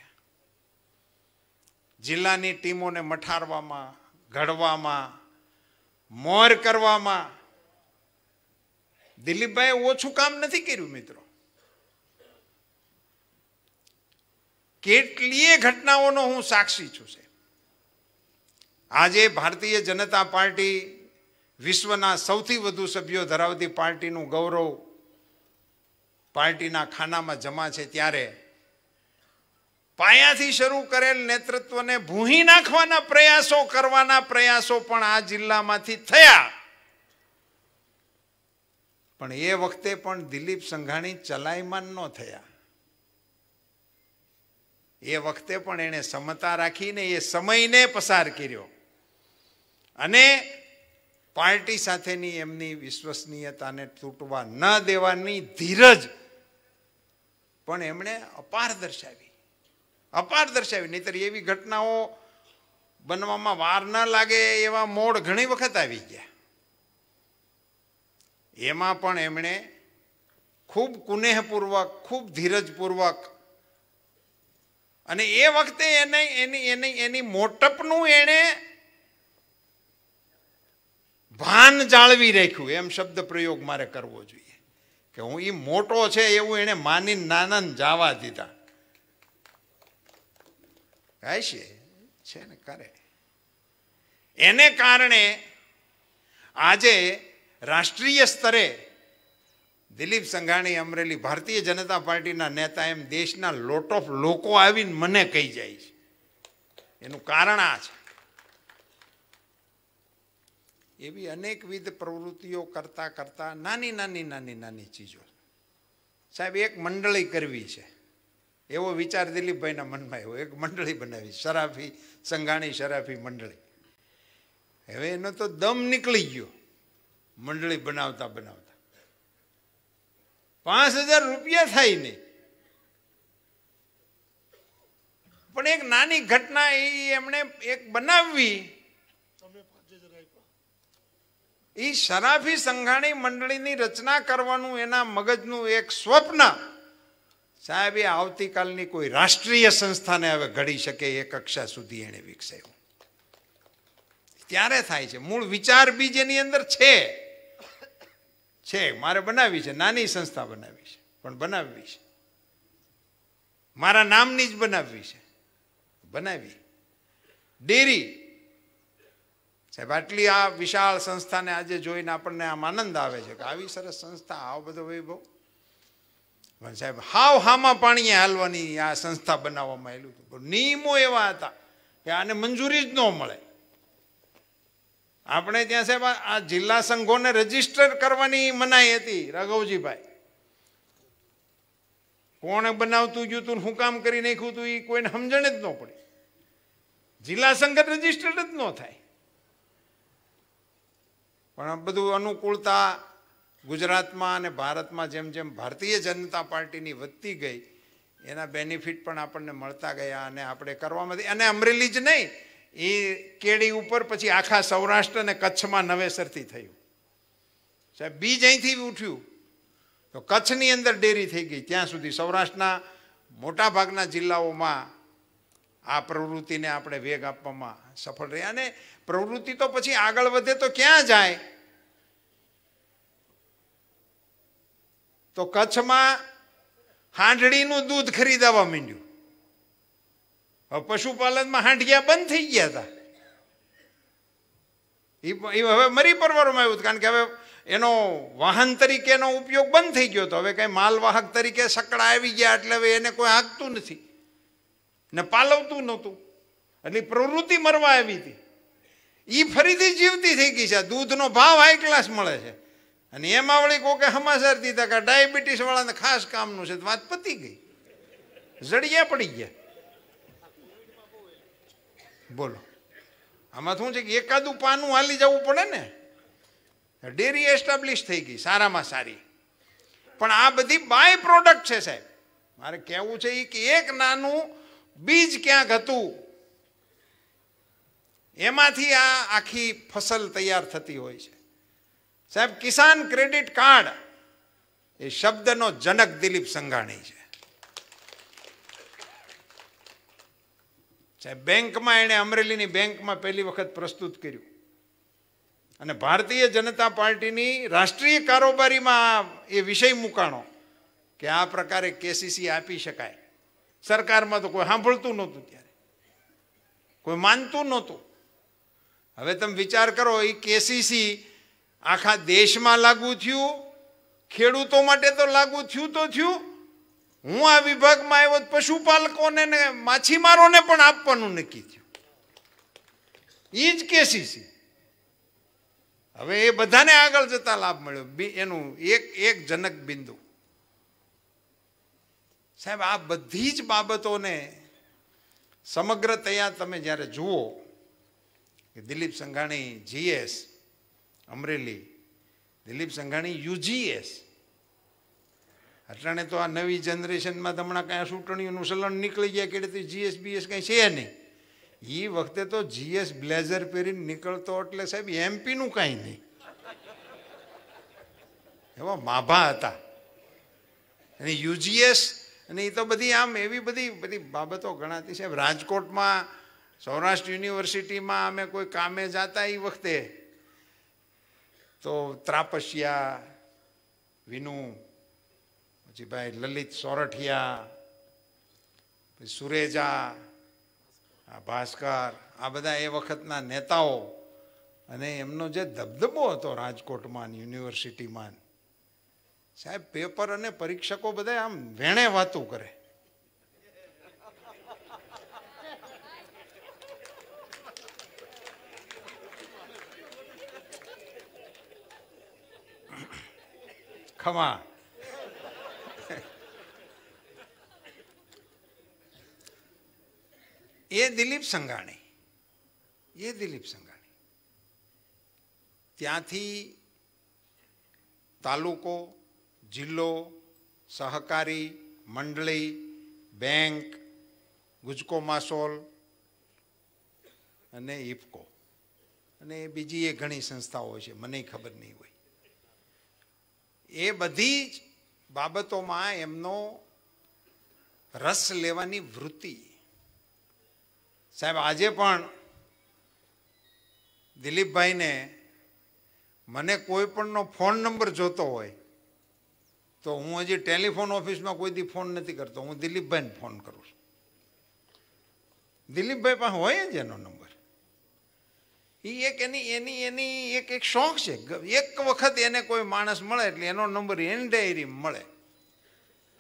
Speaker 1: જિલ્લાની ટીમોને મઠારવામાં ઘડવામાં મોર કરવામાં દિલીપભાઈ ઓછું કામ નથી કર્યું મિત્રો કેટલીય ઘટનાઓનો હું સાક્ષી છું છે આજે ભારતીય જનતા પાર્ટી વિશ્વના સૌથી વધુ સભ્યો ધરાવતી પાર્ટીનું ગૌરવ પાર્ટીના ખાનામાં જમા છે ત્યારે પાયાથી શરૂ કરેલ નેતૃત્વને ભૂહી નાખવાના પ્રયાસો કરવાના પ્રયાસો પણ આ જિલ્લામાંથી થયા પણ એ વખતે પણ દિલીપ સંઘાણી ચલાયમાન ન થયા એ વખતે પણ એણે સમતા રાખીને એ સમયને પસાર કર્યો અને પાર્ટી સાથેની એમની વિશ્વસનીયતાને તૂટવા ન દેવાની ધીરજ પણ એમણે અપાર દર્શાવી અપાર દર્શાવી નહીતર એવી ઘટનાઓ બનવામાં વાર ન લાગે એવા મોડ ઘણી વખત આવી ગયા એમાં પણ એમણે ખૂબ કુનેહપૂર્વક ખૂબ ધીરજપૂર્વક અને એ વખતે એને એની એની એની મોટપનું એણે ભાન જાળવી રાખ્યું એમ શબ્દ પ્રયોગ મારે કરવો જોઈએ કે હું એ મોટો છે એવું એણે માની નાનાને જવા દીધા કહે છે છે ને કરે એને કારણે આજે રાષ્ટ્રીય સ્તરે દિલીપ સંઘાણી અમરેલી ભારતીય જનતા પાર્ટીના નેતા એમ દેશના લોટ ઓફ લોકો આવીને મને કહી જાય છે એનું કારણ આ છે એવી અનેકવિધ પ્રવૃત્તિઓ કરતા કરતાં નાની નાની નાની નાની ચીજો સાહેબ એક મંડળી કરવી છે એવો વિચાર દિલીપભાઈના મનમાં એવો એક મંડળી બનાવી શરાફી સંઘાણી શરાફી મંડળી હવે એનો તો દમ નીકળી ગયો મંડળી બનાવતા બનાવતા પાંચ હજાર રૂપિયા થાય નહીં પણ એક નાની ઘટના એ એમણે એક બનાવવી એ શરાફી સંઘાણી મંડળીની રચના કરવાનું એના મગજનું એક સ્વપ્ન સાહેબ એ આવતીકાલની કોઈ રાષ્ટ્રીય સંસ્થાને હવે ઘડી શકે એ કક્ષા સુધી એણે વિકસાવ્યું ત્યારે થાય છે મૂળ વિચાર બીજ એની અંદર છે છે મારે બનાવી છે નાની સંસ્થા બનાવવી છે પણ બનાવવી છે મારા નામની જ બનાવવી છે બનાવી ડેરી સાહેબ આટલી આ વિશાળ સંસ્થાને આજે જોઈને આપણને આમ આનંદ આવે છે કે આવી સરસ સંસ્થા આવો બધો વૈભવ પણ સાહેબ હાવ હામાં પાણીએ હાલવાની આ સંસ્થા બનાવવામાં આવેલું હતું નિયમો એવા હતા કે આને મંજૂરી જ ન મળે આપણે ત્યાં સાહેબ આ જિલ્લા સંઘોને રજીસ્ટર કરવાની મનાઈ હતી રાઘવજીભાઈ કોણે બનાવતું ગયું તું શું કામ કરી નાખ્યું તું એ કોઈને સમજણ જ ન પડે જિલ્લા સંઘ રજીસ્ટર્ડ જ ન થાય પણ આ બધું અનુકૂળતા ગુજરાતમાં અને ભારતમાં જેમ જેમ ભારતીય જનતા પાર્ટીની વધતી ગઈ એના બેનિફિટ પણ આપણને મળતા ગયા અને આપણે કરવામાંથી અને અમરેલી જ નહીં એ કેડી ઉપર પછી આખા સૌરાષ્ટ્ર અને કચ્છમાં નવેસરથી થયું સાહેબ બીજ અહીંથી ઉઠ્યું તો કચ્છની અંદર ડેરી થઈ ગઈ ત્યાં સુધી સૌરાષ્ટ્રના મોટાભાગના જિલ્લાઓમાં આ પ્રવૃત્તિને આપણે વેગ આપવામાં સફળ રહ્યા અને પ્રવૃત્તિ તો પછી આગળ વધે તો ક્યાં જાય તો કચ્છમાં હાંડળીનું દૂધ ખરીદાવા માંડ્યું હવે પશુપાલનમાં હાંડિયા બંધ થઈ ગયા હતા એ હવે મરી પરવારમાં આવ્યું કારણ કે હવે એનો વાહન તરીકેનો ઉપયોગ બંધ થઈ ગયો હતો હવે કંઈ માલવાહક તરીકે સકડા આવી ગયા એટલે હવે એને કોઈ હાંકતું નથી ને પાલવતું નહોતું એટલે પ્રવૃત્તિ મરવા આવી હતી એ ફરીથી જીવતી થઈ ગઈ છે દૂધનો ભાવ હાઈ ક્લાસ મળે છે અને એમાં વળી કોકે સમાચાર દીધા કે ડાયાબિટીસ વાળાને ખાસ કામનું છે વાત પતી ગઈ જડિયા પડી ગયા બોલો આમાં શું છે કે એકાદું પાનું હાલી જવું પડે ને ડેરી એસ્ટાબ્લિશ થઈ ગઈ સારામાં સારી પણ આ બધી બાય પ્રોડક્ટ છે સાહેબ મારે કહેવું છે એ કે એક નાનું બીજ ક્યાંક હતું એમાંથી આ આખી ફસલ તૈયાર થતી હોય છે સાહેબ કિસાન ક્રેડિટ કાર્ડ એ શબ્દનો જનક દિલીપ સંઘાણી છે સાહેબ બેંકમાં એણે અમરેલીની બેંકમાં પહેલી વખત પ્રસ્તુત કર્યું અને ભારતીય જનતા પાર્ટીની રાષ્ટ્રીય કારોબારીમાં એ વિષય મૂકાણો કે આ પ્રકારે કેસીસી આપી શકાય સરકારમાં તો કોઈ સાંભળતું નહોતું ત્યારે કોઈ માનતું નહોતું હવે તમે વિચાર કરો એ કેસીસી આખા દેશમાં લાગુ થયું ખેડૂતો માટે તો લાગુ થયું તો થયું હું આ વિભાગમાં આવ્યો પશુપાલકોને માછીમારોને પણ આપવાનું નક્કી થયું એ જ કેસીસી હવે એ બધાને આગળ જતા લાભ મળ્યો એનું એક એક જનક બિંદુ સાહેબ આ બધી જ બાબતોને સમગ્ર તૈયાર તમે જ્યારે જુઓ કે દિલીપ સંઘાણી જીએસ અમરેલી દિલીપ સંઘાણી યુજીએસ અટાણે તો આ નવી જનરેશનમાં હમણાં કાંઈ ચૂંટણીઓનું સલણ નીકળી ગયા કે તો જીએસ બીએસ કાંઈ છે નહીં એ વખતે તો જીએસ બ્લેઝર પહેરીને નીકળતો એટલે સાહેબ એમપીનું કાંઈ નહીં એવા માભા હતા અને યુજીએસ અને એ તો બધી આમ એવી બધી બધી બાબતો ગણાતી સાહેબ રાજકોટમાં સૌરાષ્ટ્ર યુનિવર્સિટીમાં અમે કોઈ કામે જતા એ વખતે તો ત્રાપસિયા વિનુ પછી ભાઈ લલિત સોરઠિયા પછી સુરેજા આ ભાસ્કર આ બધા એ વખતના નેતાઓ અને એમનો જે ધબધબો હતો રાજકોટમાં યુનિવર્સિટીમાં સાહેબ પેપર અને પરીક્ષકો બધા આમ વેણે વાતું કરે Come on. એ દિલીપ સંઘાણી એ દિલીપ સંઘાણી ત્યાંથી તાલુકો જિલ્લો સહકારી મંડળી બેંક ગુજકો માસોલ અને ઇફકો અને બીજી એ ઘણી સંસ્થાઓ છે મને ખબર નહીં હોય એ બધી જ બાબતોમાં એમનો રસ લેવાની વૃત્તિ સાહેબ આજે પણ દિલીપભાઈને મને કોઈ પણનો ફોન નંબર જોતો હોય તો હું હજી ટેલિફોન ઓફિસમાં કોઈ દી ફોન નથી કરતો હું દિલીપભાઈને ફોન કરું છું દિલીપભાઈ પાસે હોય જ એનો નંબર એ એક એની એની એની એક એક શોખ છે એક વખત એને કોઈ માણસ મળે એટલે એનો નંબર એન ડાયરી મળે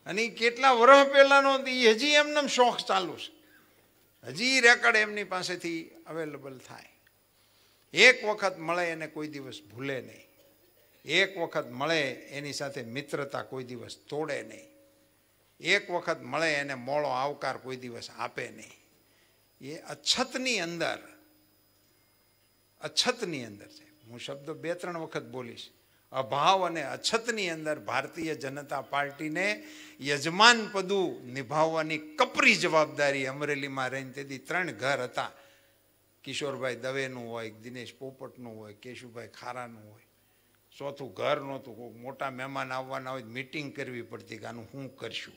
Speaker 1: અને એ કેટલા વર્ષ પહેલાંનો એ હજી એમનો શોખ ચાલુ છે હજી રેકોર્ડ એમની પાસેથી અવેલેબલ થાય એક વખત મળે એને કોઈ દિવસ ભૂલે નહીં એક વખત મળે એની સાથે મિત્રતા કોઈ દિવસ તોડે નહીં એક વખત મળે એને મોળો આવકાર કોઈ દિવસ આપે નહીં એ અછતની અંદર અછતની અંદર છે હું શબ્દ બે ત્રણ વખત બોલીશ અભાવ અને અછતની અંદર ભારતીય જનતા પાર્ટીને યજમાન પદું નિભાવવાની કપરી જવાબદારી અમરેલીમાં રહીને તેથી ત્રણ ઘર હતા કિશોરભાઈ દવેનું હોય દિનેશ પોપટનું હોય કેશુભાઈ ખારાનું હોય ચોથું ઘર નહોતું કોઈ મોટા મહેમાન આવવાના હોય મીટિંગ કરવી પડતી કે આનું શું કરશું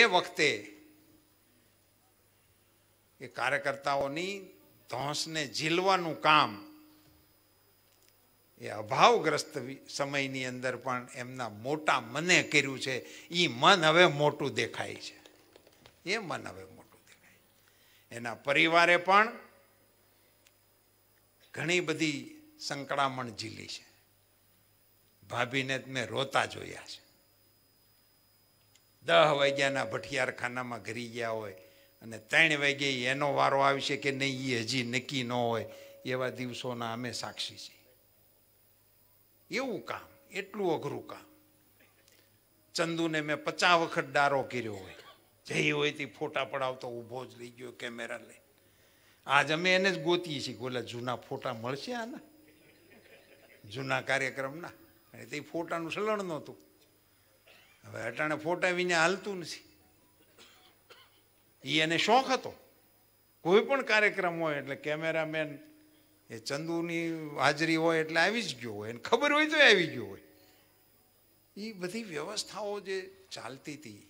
Speaker 1: એ વખતે એ કાર્યકર્તાઓની ધોંસને ઝીલવાનું કામ એ અભાવગ્રસ્ત સમયની અંદર પણ એમના મોટા મને કર્યું છે એ મન હવે મોટું દેખાય છે એ મન હવે મોટું દેખાય એના પરિવારે પણ ઘણી બધી સંકળામણ ઝીલી છે ભાભીને મેં રોતા જોયા છે દહ વાગ્યાના ભઠિયાર ખાનામાં ઘરી ગયા હોય અને ત્રણ વાગે એનો વારો આવશે કે નહીં એ હજી નક્કી ન હોય એવા દિવસોના અમે સાક્ષી છીએ એવું કામ એટલું અઘરું કામ ચંદુને મેં પચાસ વખત ડારો કર્યો હોય જે હોય તે ફોટા પડાવતો ઊભો જ લઈ ગયો કેમેરા લઈ આજ અમે એને જ ગોતીએ છીએ ઓલા જૂના ફોટા મળશે આના જૂના કાર્યક્રમના અને તે ફોટાનું સલણ નહોતું હવે અટાણે ફોટા વિને હાલતું નથી એ એને શોખ હતો કોઈ પણ કાર્યક્રમ હોય એટલે કેમેરામેન એ ચંદુની હાજરી હોય એટલે આવી જ ગયો હોય એને ખબર હોય તો આવી ગયો હોય એ બધી વ્યવસ્થાઓ જે ચાલતી હતી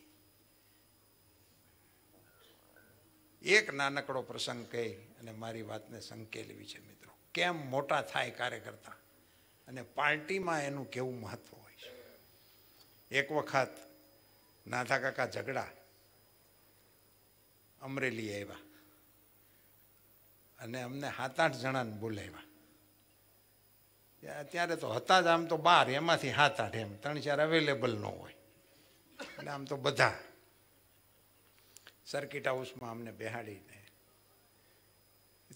Speaker 1: એક નાનકડો પ્રસંગ કહી અને મારી વાતને સંકેલવી છે મિત્રો કેમ મોટા થાય કાર્યકર્તા અને પાર્ટીમાં એનું કેવું મહત્વ હોય છે એક વખત નાથા કાકા ઝઘડા અમરેલી આવ્યા અને અમને સાત આઠ જણાને બોલાવ્યા અત્યારે તો હતા જ આમ તો બાર એમાંથી સાત આઠ એમ ત્રણ ચાર અવેલેબલ ન હોય એટલે આમ તો બધા સર્કિટ હાઉસમાં અમને બેહાડીને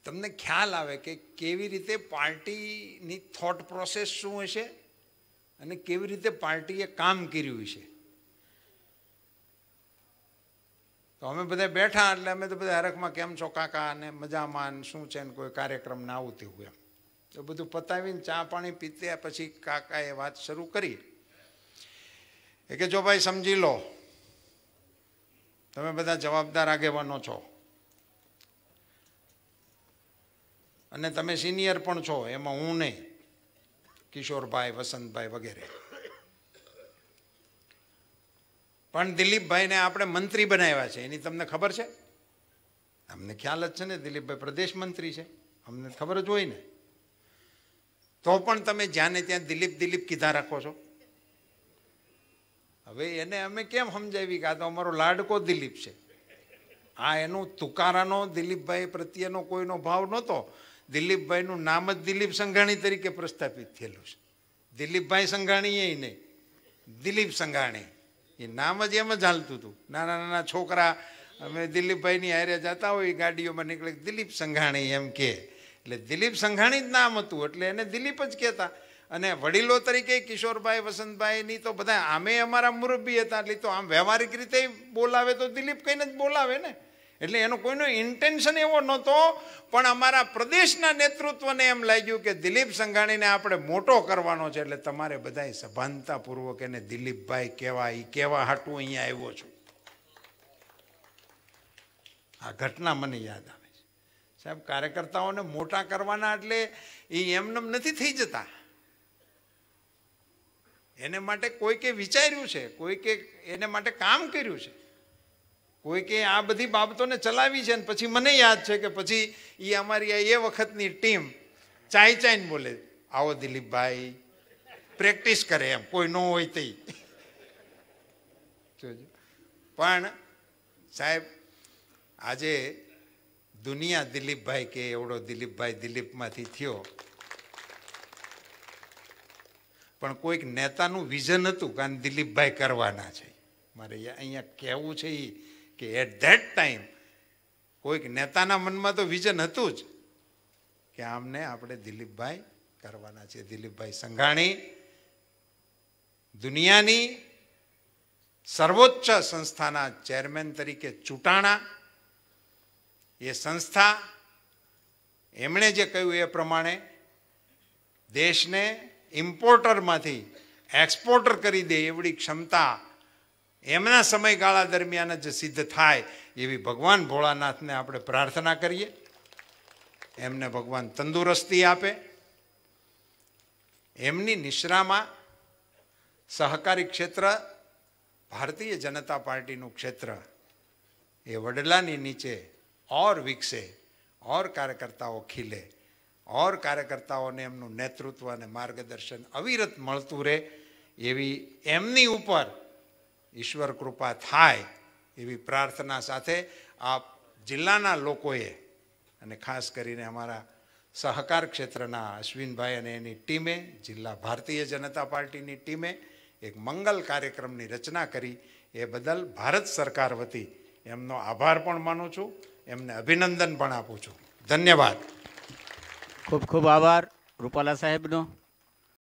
Speaker 1: તમને ખ્યાલ આવે કે કેવી રીતે પાર્ટીની થોટ પ્રોસેસ શું હશે અને કેવી રીતે પાર્ટીએ કામ કર્યું છે તો અમે બધા બેઠા એટલે અમે તો બધા હરખમાં કેમ છો કાકા અને મજામાં શું છે ને કોઈ કાર્યક્રમ ના આવતી હોય એમ તો બધું પતાવીને ચા પાણી પીત્યા પછી કાકાએ વાત શરૂ કરી એ કે જો ભાઈ સમજી લો તમે બધા જવાબદાર આગેવાનો છો અને તમે સિનિયર પણ છો એમાં હું નહીં કિશોરભાઈ વસંતભાઈ વગેરે પણ દિલીપભાઈને આપણે મંત્રી બનાવ્યા છે એની તમને ખબર છે અમને ખ્યાલ જ છે ને દિલીપભાઈ પ્રદેશ મંત્રી છે અમને ખબર જ હોય ને તો પણ તમે જ્યાં ત્યાં દિલીપ દિલીપ કીધા રાખો છો હવે એને અમે કેમ સમજાવી કે આ તો અમારો લાડકો દિલીપ છે આ એનું તુકારાનો દિલીપભાઈ પ્રત્યેનો કોઈનો ભાવ નહોતો દિલીપભાઈનું નામ જ દિલીપ સંઘાણી તરીકે પ્રસ્થાપિત થયેલું છે દિલીપભાઈ સંઘાણીએ નહીં દિલીપ સંઘાણી એ નામ જ એમ જ હાલતું હતું નાના નાના છોકરા અમે દિલીપભાઈની હારે જતા હોય ગાડીઓમાં નીકળે દિલીપ સંઘાણી એમ કે એટલે દિલીપ સંઘાણી જ નામ હતું એટલે એને દિલીપ જ કહેતા અને વડીલો તરીકે કિશોરભાઈ વસંતભાઈની તો બધા આમે અમારા મુરબ્બી હતા એટલે તો આમ વ્યવહારિક રીતે બોલાવે તો દિલીપ કહીને જ બોલાવે ને એટલે એનો કોઈનો ઇન્ટેન્શન એવો નહોતો પણ અમારા પ્રદેશના નેતૃત્વને એમ લાગ્યું કે દિલીપ સંઘાણીને આપણે મોટો કરવાનો છે એટલે તમારે બધાએ સભાનતાપૂર્વક એને દિલીપભાઈ કેવા એ કેવા હાટું અહીંયા આવ્યો છું આ ઘટના મને યાદ આવે છે સાહેબ કાર્યકર્તાઓને મોટા કરવાના એટલે એ એમનેમ નથી થઈ જતા એને માટે કોઈકે વિચાર્યું છે કોઈકે એને માટે કામ કર્યું છે કોઈ કોઈકે આ બધી બાબતોને ચલાવી છે અને પછી મને યાદ છે કે પછી એ અમારી એ વખતની ટીમ ચાઈ ચાઈને બોલે આવો દિલીપભાઈ પ્રેક્ટિસ કરે એમ કોઈ ન હોય તે પણ સાહેબ આજે દુનિયા દિલીપભાઈ કે એવડો દિલીપભાઈ દિલીપમાંથી થયો પણ કોઈક નેતાનું વિઝન હતું કારણ દિલીપભાઈ કરવાના છે મારે અહીંયા કહેવું છે એ કે એટ ધેટ ટાઈમ કોઈક નેતાના મનમાં તો વિઝન હતું જ કે આમને આપણે દિલીપભાઈ કરવાના છે દિલીપભાઈ સંઘાણી દુનિયાની સર્વોચ્ચ સંસ્થાના ચેરમેન તરીકે ચૂંટાણા એ સંસ્થા એમણે જે કહ્યું એ પ્રમાણે દેશને ઇમ્પોર્ટરમાંથી એક્સપોર્ટર કરી દે એવડી ક્ષમતા એમના સમયગાળા દરમિયાન જ સિદ્ધ થાય એવી ભગવાન ભોળાનાથને આપણે પ્રાર્થના કરીએ એમને ભગવાન તંદુરસ્તી આપે એમની નિશ્રામાં સહકારી ક્ષેત્ર ભારતીય જનતા પાર્ટીનું ક્ષેત્ર એ વડલાની નીચે ઓર વિકસે ઓર કાર્યકર્તાઓ ખીલે ઓર કાર્યકર્તાઓને એમનું નેતૃત્વ અને માર્ગદર્શન અવિરત મળતું રહે એવી એમની ઉપર ઈશ્વર કૃપા થાય એવી પ્રાર્થના સાથે આ જિલ્લાના લોકોએ અને ખાસ કરીને અમારા સહકાર ક્ષેત્રના અશ્વિનભાઈ અને એની ટીમે જિલ્લા ભારતીય જનતા પાર્ટીની ટીમે એક મંગલ કાર્યક્રમની રચના કરી એ બદલ ભારત સરકાર વતી એમનો આભાર પણ માનું છું એમને અભિનંદન પણ આપું છું ધન્યવાદ ખૂબ ખૂબ આભાર રૂપાલા સાહેબનો